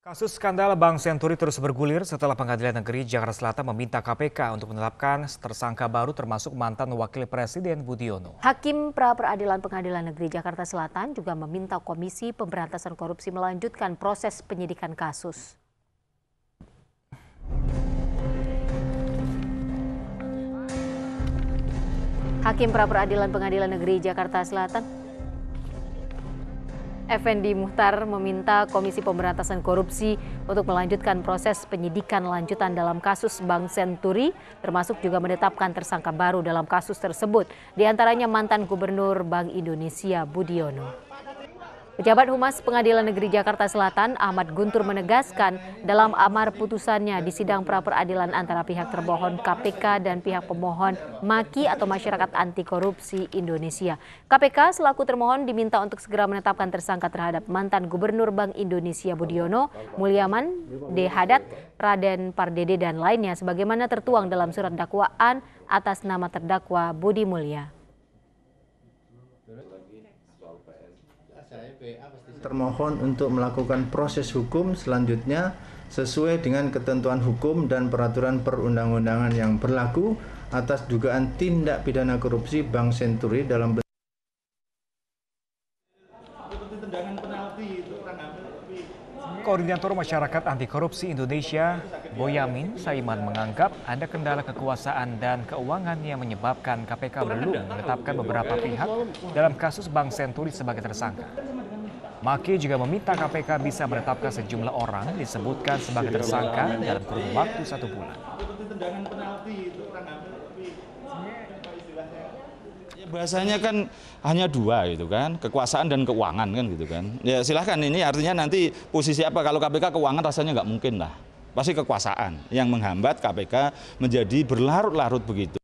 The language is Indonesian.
Kasus skandal Bank Senturi terus bergulir setelah Pengadilan Negeri Jakarta Selatan meminta KPK untuk menetapkan tersangka baru termasuk mantan Wakil Presiden Budiono. Hakim pra peradilan Pengadilan Negeri Jakarta Selatan juga meminta Komisi Pemberantasan Korupsi melanjutkan proses penyidikan kasus. Hakim pra peradilan Pengadilan Negeri Jakarta Selatan Effendi Muhtar meminta Komisi Pemberantasan Korupsi untuk melanjutkan proses penyidikan lanjutan dalam kasus Bank Senturi, termasuk juga menetapkan tersangka baru dalam kasus tersebut, diantaranya mantan Gubernur Bank Indonesia Budiono. Pejabat Humas Pengadilan Negeri Jakarta Selatan Ahmad Guntur menegaskan dalam amar putusannya di sidang pra peradilan antara pihak terbohon KPK dan pihak pemohon Maki atau Masyarakat Anti Korupsi Indonesia. KPK selaku termohon diminta untuk segera menetapkan tersangka terhadap mantan Gubernur Bank Indonesia Budiono, Mulyaman, D. Raden Pardede dan lainnya sebagaimana tertuang dalam surat dakwaan atas nama terdakwa Budi Mulya. termohon untuk melakukan proses hukum selanjutnya sesuai dengan ketentuan hukum dan peraturan perundang-undangan yang berlaku atas dugaan tindak pidana korupsi Bank Senturi dalam Koordinator Masyarakat Anti Korupsi Indonesia, Boyamin Saiman menganggap ada kendala kekuasaan dan keuangan yang menyebabkan KPK belum menetapkan beberapa pihak dalam kasus Bank Senturi sebagai tersangka. Maki juga meminta KPK bisa menetapkan sejumlah orang disebutkan sebagai tersangka dalam kurun waktu satu bulan bahasanya kan hanya dua gitu kan, kekuasaan dan keuangan kan gitu kan. Ya silahkan ini artinya nanti posisi apa kalau KPK keuangan rasanya nggak mungkin lah. Pasti kekuasaan yang menghambat KPK menjadi berlarut-larut begitu.